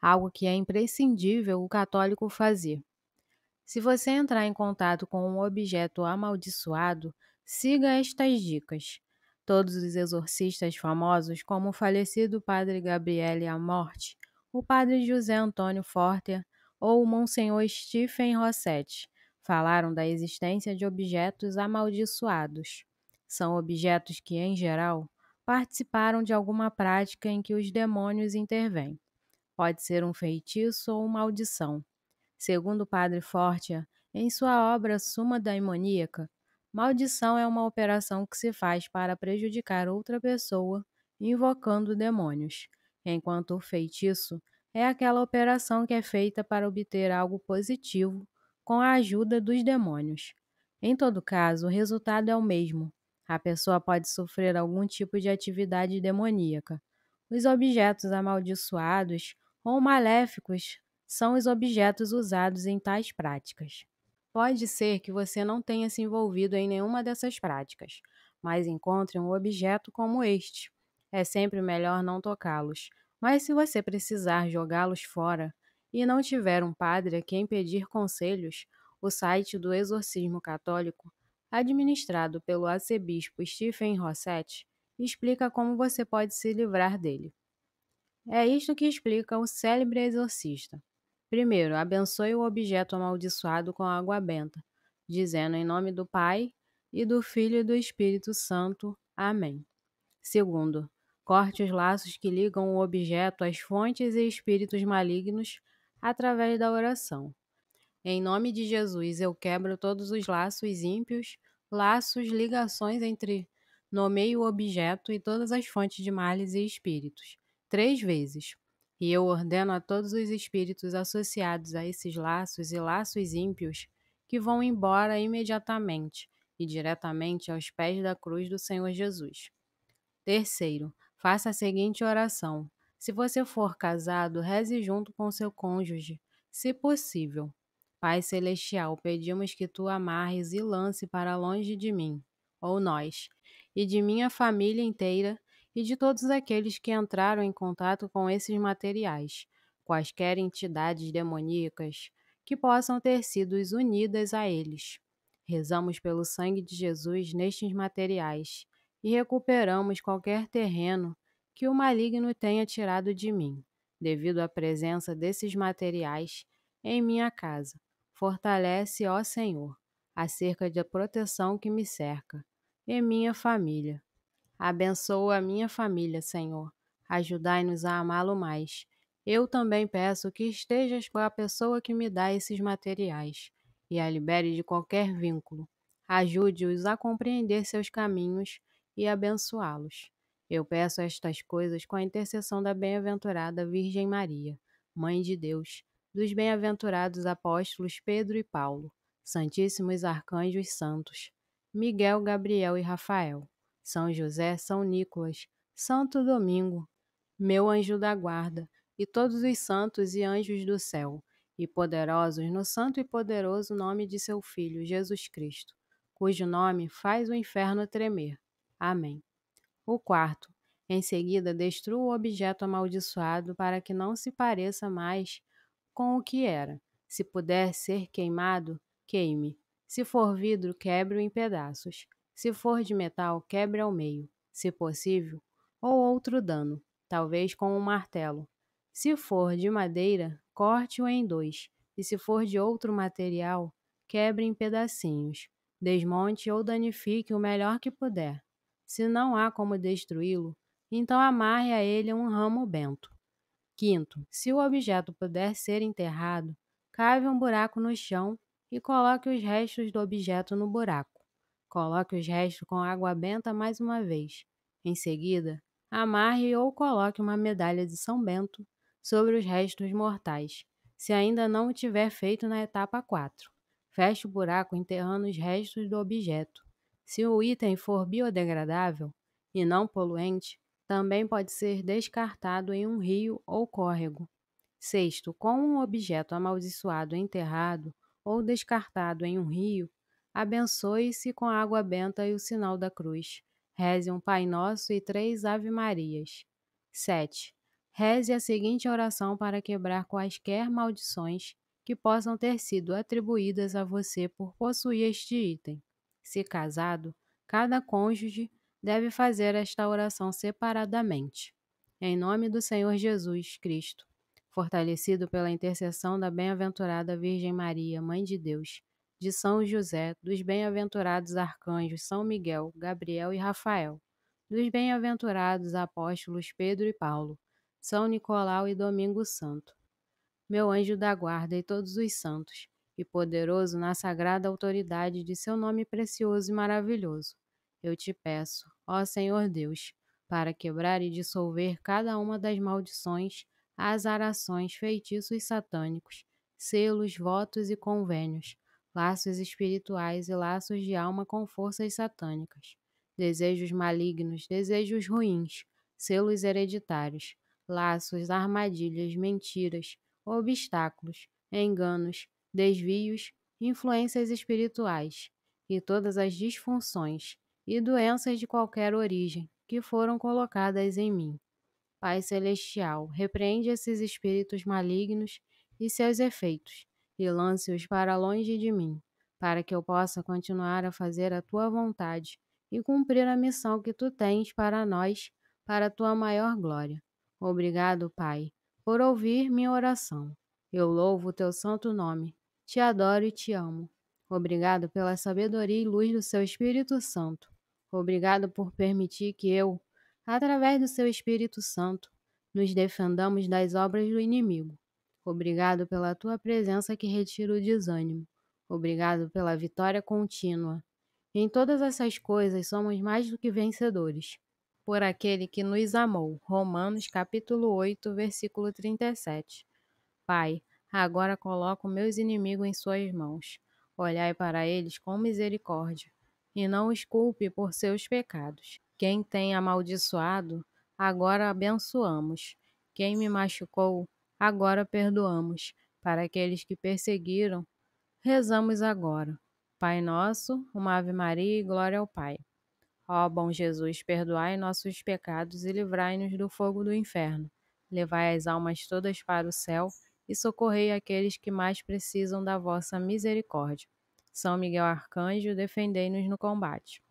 algo que é imprescindível o católico fazer. Se você entrar em contato com um objeto amaldiçoado, siga estas dicas. Todos os exorcistas famosos, como o falecido padre Gabriele Amorte, o padre José Antônio Forte ou o Monsenhor Stephen Rossetti, falaram da existência de objetos amaldiçoados. São objetos que, em geral, participaram de alguma prática em que os demônios intervêm. Pode ser um feitiço ou uma maldição. Segundo o padre Fortia, em sua obra Suma Daimoníaca, maldição é uma operação que se faz para prejudicar outra pessoa, invocando demônios, enquanto o feitiço é aquela operação que é feita para obter algo positivo com a ajuda dos demônios. Em todo caso, o resultado é o mesmo. A pessoa pode sofrer algum tipo de atividade demoníaca. Os objetos amaldiçoados ou maléficos são os objetos usados em tais práticas. Pode ser que você não tenha se envolvido em nenhuma dessas práticas, mas encontre um objeto como este. É sempre melhor não tocá-los, mas se você precisar jogá-los fora e não tiver um padre a quem pedir conselhos, o site do Exorcismo Católico, administrado pelo arcebispo Stephen Rossetti, explica como você pode se livrar dele. É isto que explica o célebre exorcista. Primeiro, abençoe o objeto amaldiçoado com água benta, dizendo em nome do Pai e do Filho e do Espírito Santo. Amém. Segundo, corte os laços que ligam o objeto às fontes e espíritos malignos através da oração. Em nome de Jesus, eu quebro todos os laços ímpios, laços, ligações entre nomeio o objeto e todas as fontes de males e espíritos três vezes. E eu ordeno a todos os espíritos associados a esses laços e laços ímpios que vão embora imediatamente e diretamente aos pés da cruz do Senhor Jesus. Terceiro, faça a seguinte oração. Se você for casado, reze junto com seu cônjuge, se possível. Pai Celestial, pedimos que tu amarres e lance para longe de mim, ou nós, e de minha família inteira, e de todos aqueles que entraram em contato com esses materiais, quaisquer entidades demoníacas que possam ter sido unidas a eles. Rezamos pelo sangue de Jesus nestes materiais e recuperamos qualquer terreno que o maligno tenha tirado de mim, devido à presença desses materiais em minha casa. Fortalece, ó Senhor, acerca da proteção que me cerca e minha família. Abençoa a minha família, Senhor. Ajudai-nos a amá-lo mais. Eu também peço que estejas com a pessoa que me dá esses materiais e a libere de qualquer vínculo. Ajude-os a compreender seus caminhos e abençoá-los. Eu peço estas coisas com a intercessão da bem-aventurada Virgem Maria, Mãe de Deus, dos bem-aventurados apóstolos Pedro e Paulo, Santíssimos Arcanjos Santos, Miguel, Gabriel e Rafael. São José, São Nicolas, Santo Domingo, meu anjo da guarda, e todos os santos e anjos do céu, e poderosos no santo e poderoso nome de seu Filho, Jesus Cristo, cujo nome faz o inferno tremer. Amém. O quarto, em seguida, destrua o objeto amaldiçoado para que não se pareça mais com o que era. Se puder ser queimado, queime. Se for vidro, quebre-o em pedaços. Se for de metal, quebre ao meio, se possível, ou outro dano, talvez com um martelo. Se for de madeira, corte-o em dois, e se for de outro material, quebre em pedacinhos. Desmonte ou danifique o melhor que puder. Se não há como destruí-lo, então amarre a ele um ramo bento. Quinto, se o objeto puder ser enterrado, cave um buraco no chão e coloque os restos do objeto no buraco. Coloque os restos com água benta mais uma vez. Em seguida, amarre ou coloque uma medalha de São Bento sobre os restos mortais, se ainda não o tiver feito na etapa 4. Feche o buraco enterrando os restos do objeto. Se o item for biodegradável e não poluente, também pode ser descartado em um rio ou córrego. Sexto, com um objeto amaldiçoado enterrado ou descartado em um rio, abençoe-se com a água benta e o sinal da cruz. Reze um Pai Nosso e três Ave Marias. 7. Reze a seguinte oração para quebrar quaisquer maldições que possam ter sido atribuídas a você por possuir este item. Se casado, cada cônjuge deve fazer esta oração separadamente. Em nome do Senhor Jesus Cristo, fortalecido pela intercessão da bem-aventurada Virgem Maria, Mãe de Deus de São José, dos bem-aventurados arcanjos São Miguel, Gabriel e Rafael, dos bem-aventurados apóstolos Pedro e Paulo, São Nicolau e Domingo Santo, meu anjo da guarda e todos os santos, e poderoso na sagrada autoridade de seu nome precioso e maravilhoso, eu te peço, ó Senhor Deus, para quebrar e dissolver cada uma das maldições, azarações, feitiços satânicos, selos, votos e convênios laços espirituais e laços de alma com forças satânicas, desejos malignos, desejos ruins, selos hereditários, laços, armadilhas, mentiras, obstáculos, enganos, desvios, influências espirituais e todas as disfunções e doenças de qualquer origem que foram colocadas em mim. Pai Celestial, repreende esses espíritos malignos e seus efeitos, e lance-os para longe de mim, para que eu possa continuar a fazer a tua vontade e cumprir a missão que tu tens para nós, para a tua maior glória. Obrigado, Pai, por ouvir minha oração. Eu louvo o teu santo nome, te adoro e te amo. Obrigado pela sabedoria e luz do seu Espírito Santo. Obrigado por permitir que eu, através do seu Espírito Santo, nos defendamos das obras do inimigo Obrigado pela tua presença que retira o desânimo. Obrigado pela vitória contínua. Em todas essas coisas somos mais do que vencedores. Por aquele que nos amou. Romanos capítulo 8, versículo 37. Pai, agora coloco meus inimigos em suas mãos. Olhai para eles com misericórdia e não os culpe por seus pecados. Quem tem amaldiçoado, agora abençoamos. Quem me machucou, agora perdoamos. Para aqueles que perseguiram, rezamos agora. Pai nosso, uma Ave Maria e glória ao Pai. Ó bom Jesus, perdoai nossos pecados e livrai-nos do fogo do inferno. Levai as almas todas para o céu e socorrei aqueles que mais precisam da vossa misericórdia. São Miguel Arcanjo, defendei-nos no combate.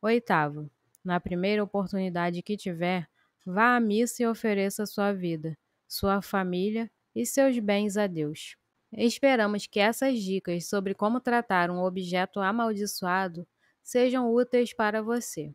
Oitavo, na primeira oportunidade que tiver, vá à missa e ofereça sua vida sua família e seus bens a Deus. Esperamos que essas dicas sobre como tratar um objeto amaldiçoado sejam úteis para você.